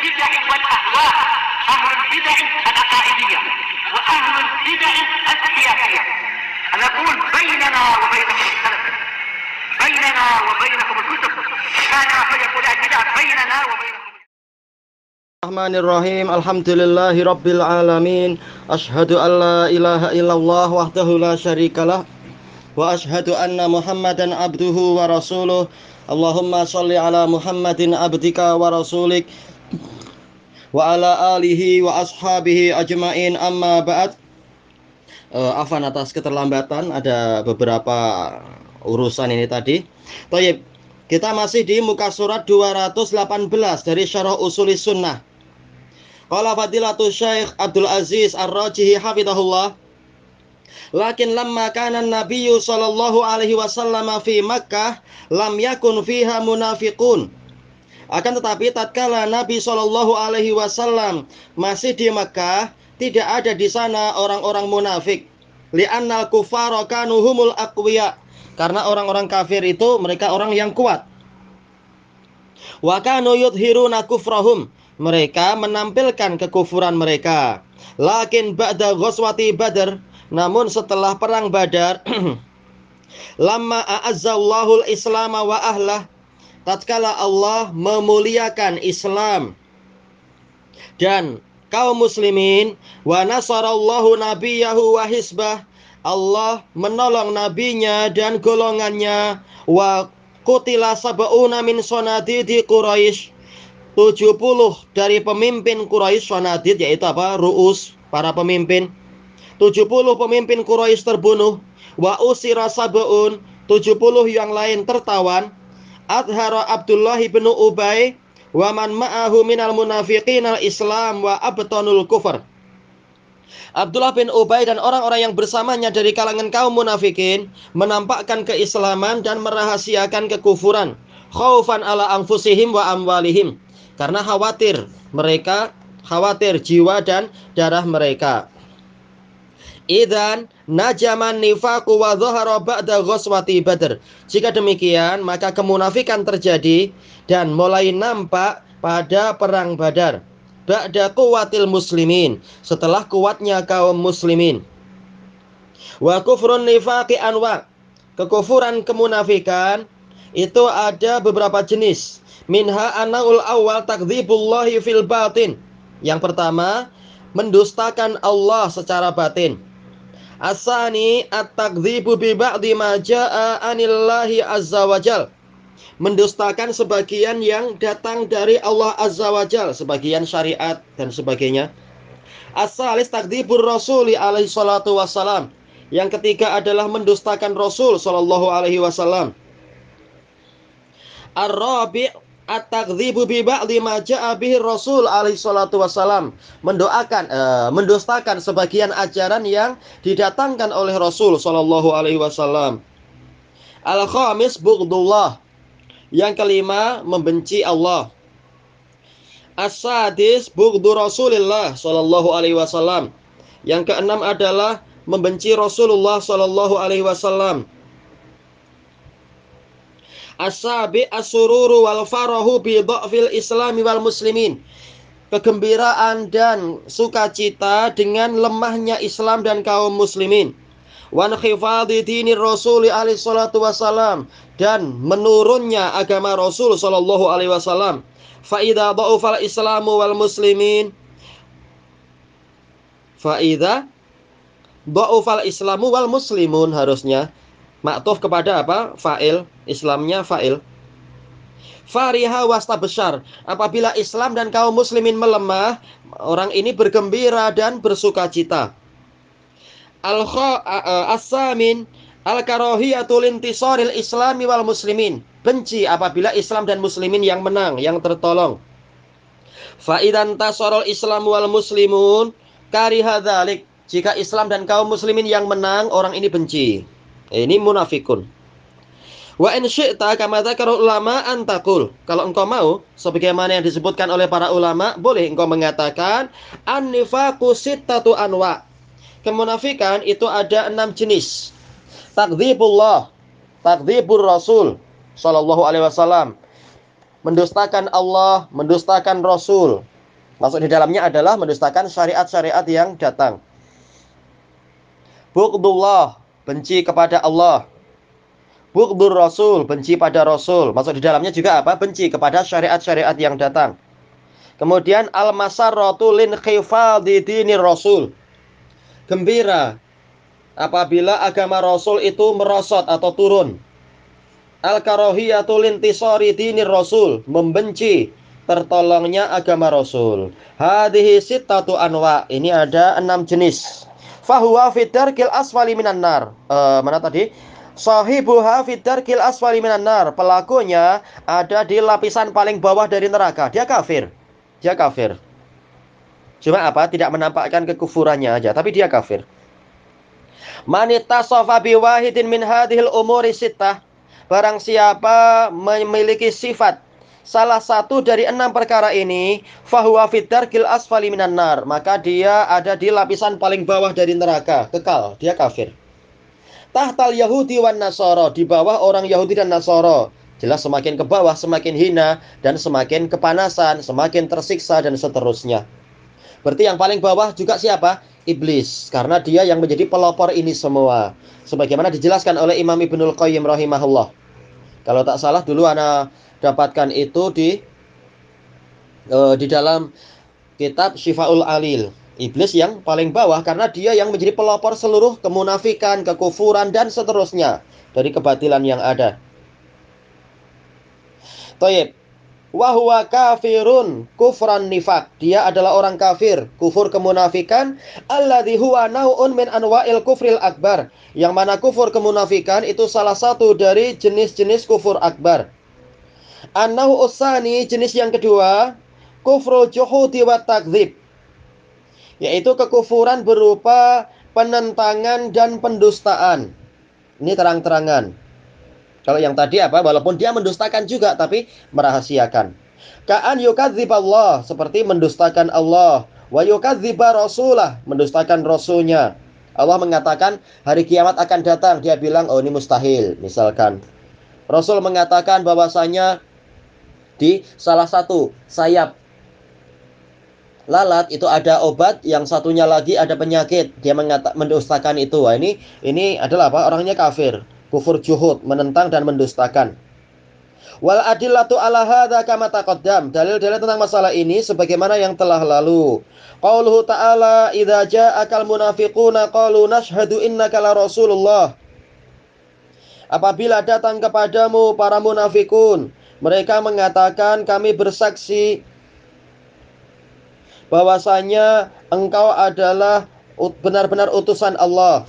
البدع والأهواء أهل البدع العقائدية وأهل البدع السياسية أنا أقول بيننا وبينكم السلف بيننا وبينكم الكتب كان أحد يقول البدع بيننا وبينكم Bismillahirrahmanirrahim Alhamdulillahi Rabbil Alamin Ashadu an la ilaha illallah wahdahu la syarikalah Wa ashadu anna muhammadan abduhu wa rasuluh Allahumma salli ala muhammadin abdika wa rasulik wa ala alihi wa ashabihi ajmain amma ba'd uh, afan atas keterlambatan ada beberapa urusan ini tadi Tayyip, kita masih di muka surat 218 dari syarah usuli sunnah Qala fadilatu syekh Abdul Aziz Ar-Rajihi hafidahullah Lakin lama kanan nabiyyu sallallahu alaihi wasallam fi Makkah lam yakun fiha munafiqun akan tetapi tatkala Nabi Shallallahu alaihi wasallam masih di Mekah, tidak ada di sana orang-orang munafik. Li'annal kufara kanu nuhumul aqwiya. Karena orang-orang kafir itu mereka orang yang kuat. Wa kanu yudhiruna kufrahum. Mereka menampilkan kekufuran mereka. Lakin ba'da ghuswati badar namun setelah perang Badar, lama a'azzallahul Islam wa ahlah tatkala Allah memuliakan Islam dan kaum muslimin wa nasarallahu nabiyahu wa hisbah Allah menolong nabinya dan golongannya wa kutila sab'una min sonadidi Quraisy 70 dari pemimpin Quraisy sonadid yaitu apa ruus para pemimpin 70 pemimpin Quraisy terbunuh wa usira sab'un 70 yang lain tertawan adhara Abdullah bin Ubay wa man ma'ahu minal munafiqin al-islam wa abtanul kufar. Abdullah bin Ubay dan orang-orang yang bersamanya dari kalangan kaum munafikin menampakkan keislaman dan merahasiakan kekufuran khaufan ala anfusihim wa amwalihim karena khawatir mereka khawatir jiwa dan darah mereka Idan najaman nifaku wa dhahara ba'da ghuswati Badr. Jika demikian, maka kemunafikan terjadi dan mulai nampak pada perang Badar. Ba'da kuwatil muslimin, setelah kuatnya kaum muslimin. Wa kufrun nifaqi anwa. Kekufuran kemunafikan itu ada beberapa jenis. Minha anaul awal takdzibullahi fil batin. Yang pertama, mendustakan Allah secara batin. Asani at-takdzibu bi ba'di ma jaa'a anillahi azza wajal. Mendustakan sebagian yang datang dari Allah azza wajal, sebagian syariat dan sebagainya. asalis salis rasuli alaihi salatu Yang ketiga adalah mendustakan Rasul sallallahu alaihi wasallam. Ar-rabi' at-takdzibu bi ba'dhi ma ja'a bihi Rasul alaihi salatu wasalam. Mendoakan e, mendustakan sebagian ajaran yang didatangkan oleh Rasul sallallahu alaihi wasallam. Al-khamis bughdullah. Yang kelima membenci Allah. As-sadis bughdhu Rasulillah sallallahu alaihi wasallam. Yang keenam adalah membenci Rasulullah sallallahu alaihi wasallam. Asabi asururu wal farahu bi dhafil islami wal muslimin. Kegembiraan dan sukacita dengan lemahnya Islam dan kaum muslimin. Wan khifadhi dini Rasul alaihi salatu wasalam dan menurunnya agama Rasul sallallahu alaihi wasalam Fa idza al islamu wal muslimin fa idza al islamu wal muslimun harusnya Maktuf kepada apa? Fa'il. Islamnya fa'il. Fariha wasta besar. Apabila Islam dan kaum muslimin melemah, orang ini bergembira dan bersuka cita. Al-Asamin Al-Karohiyatul intisoril islami wal muslimin. Benci apabila Islam dan muslimin yang menang, yang tertolong. Fa'idan tasorol islam wal muslimun karihadalik. Jika Islam dan kaum muslimin yang menang, orang ini benci. Eh, ini munafikun. Wa in syi'ta kama dzakara ulama antakul. Kalau engkau mau sebagaimana yang disebutkan oleh para ulama, boleh engkau mengatakan an-nifaqu sittatu anwa. Kemunafikan itu ada enam jenis. Takdzibullah, takdzibur rasul sallallahu alaihi wasallam. Mendustakan Allah, mendustakan Rasul. Masuk di dalamnya adalah mendustakan syariat-syariat yang datang. Bukdullah, benci kepada Allah. Bukbur Rasul, benci pada Rasul. Masuk di dalamnya juga apa? Benci kepada syariat-syariat yang datang. Kemudian al-masarratu lin di dini Rasul. Gembira apabila agama Rasul itu merosot atau turun. Al-karohiyatu tisori dini Rasul, membenci tertolongnya agama Rasul. Hadihi sittatu anwa. Ini ada enam jenis fahuwa kil aswali minan nar. Uh, mana tadi? Sahibuha kil aswali minan nar. Pelakunya ada di lapisan paling bawah dari neraka. Dia kafir. Dia kafir. Cuma apa? Tidak menampakkan kekufurannya aja, tapi dia kafir. Manita sofa biwahidin min hadhil umuri sitah. Barang siapa memiliki sifat salah satu dari enam perkara ini fahuwa fiddarkil asfali minan nar maka dia ada di lapisan paling bawah dari neraka kekal dia kafir tahtal yahudi wan nasoro di bawah orang Yahudi dan Nasoro jelas semakin ke bawah semakin hina dan semakin kepanasan semakin tersiksa dan seterusnya berarti yang paling bawah juga siapa iblis karena dia yang menjadi pelopor ini semua sebagaimana dijelaskan oleh Imam Ibnul Qayyim rahimahullah kalau tak salah dulu anak eh, dapatkan itu di e, di dalam kitab Syifaul Alil. Iblis yang paling bawah karena dia yang menjadi pelopor seluruh kemunafikan, kekufuran dan seterusnya dari kebatilan yang ada. Toyib. Wahwa kafirun kufran nifak. Dia adalah orang kafir, kufur kemunafikan. Alladhi huwa nau'un min anwa'il kufril akbar. Yang mana kufur kemunafikan itu salah satu dari jenis-jenis kufur akbar. Anahu usani jenis yang kedua kufru juhudi wa takzib Yaitu kekufuran berupa penentangan dan pendustaan. Ini terang-terangan. Kalau yang tadi apa? Walaupun dia mendustakan juga tapi merahasiakan. Ka'an Allah seperti mendustakan Allah wa yukadziba rasulah mendustakan rasulnya. Allah mengatakan hari kiamat akan datang. Dia bilang, oh ini mustahil. Misalkan. Rasul mengatakan bahwasanya di salah satu sayap lalat itu ada obat yang satunya lagi ada penyakit dia mengatakan mendustakan itu wah ini ini adalah apa orangnya kafir kufur juhud menentang dan mendustakan wal adillatu ala hadza kama taqaddam dalil-dalil tentang masalah ini sebagaimana yang telah lalu qauluhu ta'ala idza ja'akal munafiquna qalu nashhadu innaka la rasulullah apabila datang kepadamu para munafikun mereka mengatakan kami bersaksi bahwasanya engkau adalah benar-benar utusan Allah.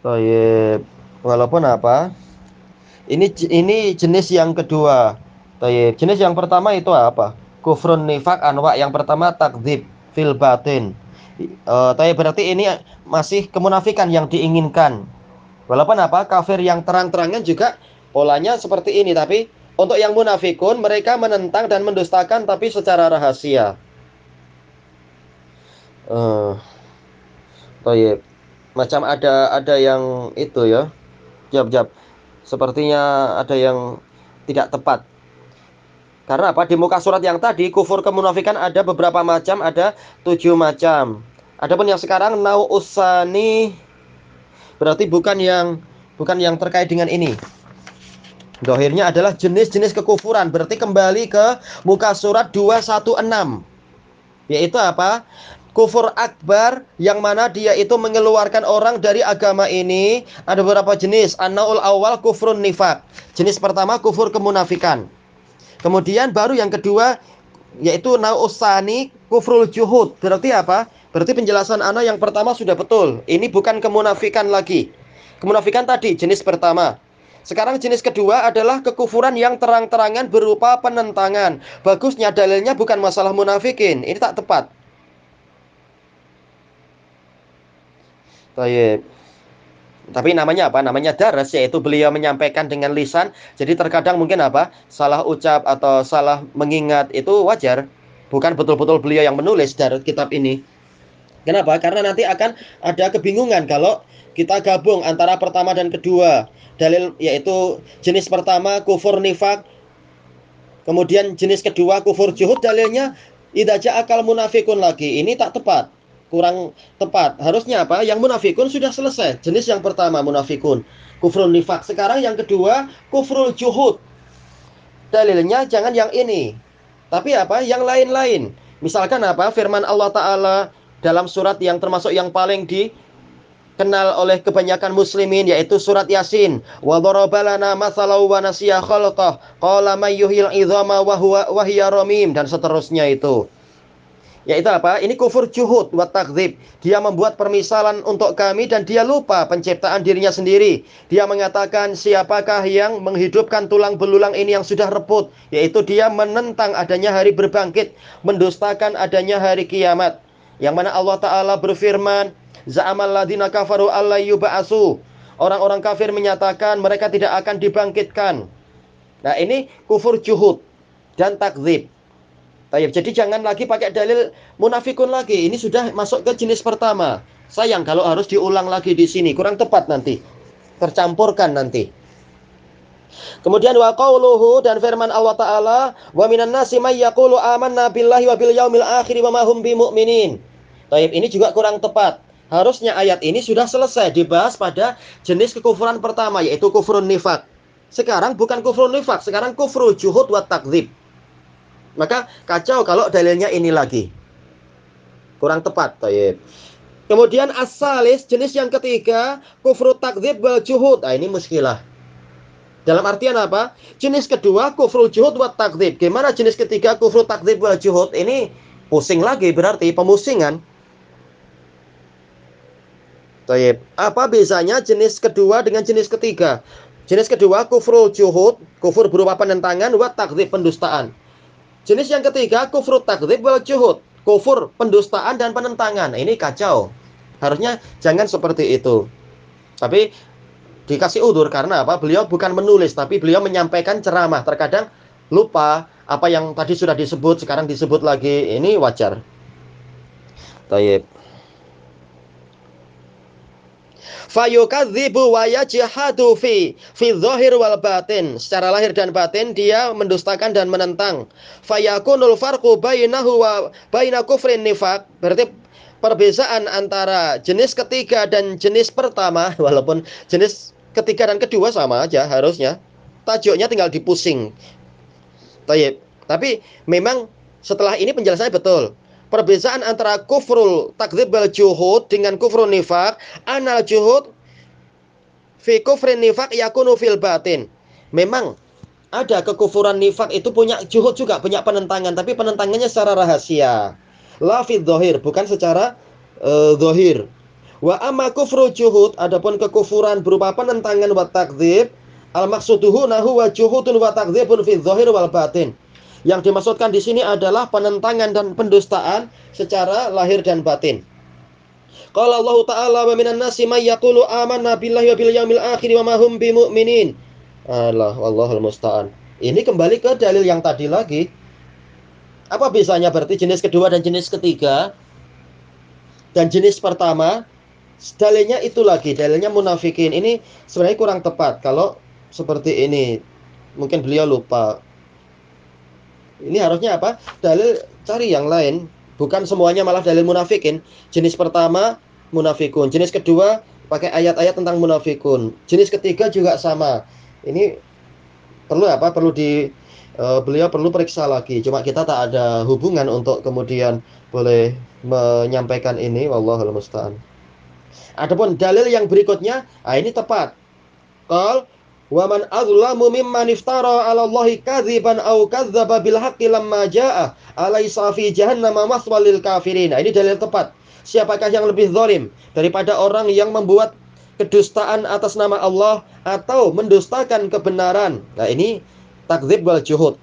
Tayyib. Walaupun apa? Ini ini jenis yang kedua. Tayyib. Jenis yang pertama itu apa? Kufrun nifak anwa. Yang pertama takdzib fil batin. Uh, berarti ini masih kemunafikan yang diinginkan. Walaupun apa? Kafir yang terang-terangan juga Polanya seperti ini, tapi untuk yang munafikun mereka menentang dan mendustakan tapi secara rahasia. Uh, eh, toyib. Macam ada ada yang itu ya. jawab-jawab. Sepertinya ada yang tidak tepat. Karena apa? Di muka surat yang tadi kufur kemunafikan ada beberapa macam, ada tujuh macam. Adapun yang sekarang nau usani berarti bukan yang bukan yang terkait dengan ini. Dohirnya adalah jenis-jenis kekufuran. Berarti kembali ke muka surat 216. Yaitu apa? Kufur akbar yang mana dia itu mengeluarkan orang dari agama ini ada beberapa jenis. Anaul awal kufrun nifak. Jenis pertama kufur kemunafikan. Kemudian baru yang kedua yaitu nausani kufrul juhud. Berarti apa? Berarti penjelasan anak yang pertama sudah betul. Ini bukan kemunafikan lagi. Kemunafikan tadi jenis pertama. Sekarang jenis kedua adalah kekufuran yang terang-terangan berupa penentangan. Bagusnya dalilnya bukan masalah munafikin. Ini tak tepat. Tayyip. Tapi namanya apa? Namanya daras yaitu beliau menyampaikan dengan lisan. Jadi terkadang mungkin apa? Salah ucap atau salah mengingat itu wajar. Bukan betul-betul beliau yang menulis darat kitab ini. Kenapa? Karena nanti akan ada kebingungan kalau kita gabung antara pertama dan kedua. Dalil yaitu jenis pertama kufur nifak, kemudian jenis kedua kufur juhud dalilnya idaja akal munafikun lagi. Ini tak tepat, kurang tepat. Harusnya apa? Yang munafikun sudah selesai. Jenis yang pertama munafikun, kufrul nifak. Sekarang yang kedua kufrul juhud. Dalilnya jangan yang ini. Tapi apa? Yang lain-lain. Misalkan apa? Firman Allah taala dalam surat yang termasuk yang paling di kenal oleh kebanyakan muslimin yaitu surat Yasin. Wa darabalana mathalau wa nasiya khalqah qala may yuhil idzama wa huwa wa hiya ramim dan seterusnya itu. Yaitu apa? Ini kufur juhud wa takdzib. Dia membuat permisalan untuk kami dan dia lupa penciptaan dirinya sendiri. Dia mengatakan siapakah yang menghidupkan tulang belulang ini yang sudah reput? Yaitu dia menentang adanya hari berbangkit, mendustakan adanya hari kiamat. Yang mana Allah Ta'ala berfirman, Za'amal ladina kafaru yubaasu Orang-orang kafir menyatakan mereka tidak akan dibangkitkan. Nah, ini kufur juhud dan takzib. Tayyib. Jadi jangan lagi pakai dalil munafikun lagi. Ini sudah masuk ke jenis pertama. Sayang kalau harus diulang lagi di sini, kurang tepat nanti. Tercampurkan nanti. Kemudian wa qauluhu dan firman Allah taala wa minan nasi may yaqulu amanna billahi wa bil yaumil akhir wa ma hum bimumin. Taib ini juga kurang tepat harusnya ayat ini sudah selesai dibahas pada jenis kekufuran pertama yaitu kufrun nifak. Sekarang bukan kufrun nifak, sekarang kufru juhud wa takdzib. Maka kacau kalau dalilnya ini lagi. Kurang tepat, Tayyib. Kemudian asalis as jenis yang ketiga kufru takdzib wal juhud. Nah, ini muskilah. Dalam artian apa? Jenis kedua kufru juhud wa takdzib. Gimana jenis ketiga kufru takdzib wal juhud? Ini pusing lagi berarti pemusingan. Taib. Apa bedanya jenis kedua dengan jenis ketiga? Jenis kedua kufrul juhud, kufur berupa penentangan wa takdzib pendustaan. Jenis yang ketiga kufur takdzib wal juhud, kufur pendustaan dan penentangan. Nah, ini kacau. Harusnya jangan seperti itu. Tapi dikasih udur karena apa? Beliau bukan menulis tapi beliau menyampaikan ceramah. Terkadang lupa apa yang tadi sudah disebut sekarang disebut lagi. Ini wajar. Taib fayukadzibu wa yajhadu fi fi dhahir wal batin secara lahir dan batin dia mendustakan dan menentang fayakunul farqu bainahu wa baina kufrin nifaq berarti perbezaan antara jenis ketiga dan jenis pertama walaupun jenis ketiga dan kedua sama aja harusnya tajuknya tinggal dipusing Tayyip. tapi memang setelah ini penjelasannya betul perbezaan antara kufrul takdzib wal juhud dengan kufrun nifak anal juhud fi kufrin nifak yakunu fil batin memang ada kekufuran nifak itu punya juhud juga punya penentangan tapi penentangannya secara rahasia la fil zahir bukan secara uh, wa amma kufru juhud adapun kekufuran berupa penentangan wa takdzib al maksuduhu nahu wa juhudun wa takdzibun fil zahir wal batin yang dimaksudkan di sini adalah penentangan dan pendustaan secara lahir dan batin. Kalau Allah Ta'ala wa minan nasi may aman nabilah yabil yamil akhir wa ma hum minin. Allah Allah musta'an. Ini kembali ke dalil yang tadi lagi. Apa bisanya berarti jenis kedua dan jenis ketiga? Dan jenis pertama dalilnya itu lagi, dalilnya munafikin. Ini sebenarnya kurang tepat kalau seperti ini. Mungkin beliau lupa ini harusnya apa? Dalil cari yang lain, bukan semuanya malah dalil munafikin. Jenis pertama munafikun, jenis kedua pakai ayat-ayat tentang munafikun. Jenis ketiga juga sama. Ini perlu apa? Perlu di uh, beliau perlu periksa lagi. Cuma kita tak ada hubungan untuk kemudian boleh menyampaikan ini wallahul musta'an. Adapun dalil yang berikutnya, ah ini tepat. Kalau Waman azlamu mimman iftara 'ala Allahi kadziban au kadzdzaba bil haqqi lamma jaa'a. Alaisa fi jahannam maswal lil kafirin. Nah, ini dalil tepat. Siapakah yang lebih zalim daripada orang yang membuat kedustaan atas nama Allah atau mendustakan kebenaran? Nah, ini takdzib wal juhud.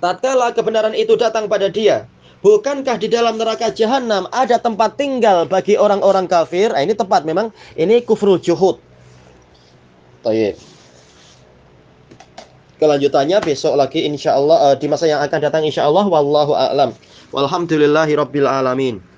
Tatkala kebenaran itu datang pada dia, Bukankah di dalam neraka jahanam ada tempat tinggal bagi orang-orang kafir? Nah, ini tepat memang. Ini kufru juhud. Oke, Kelanjutannya besok lagi insya Allah uh, di masa yang akan datang insya Allah. Wallahu a'lam. Walhamdulillahi alamin.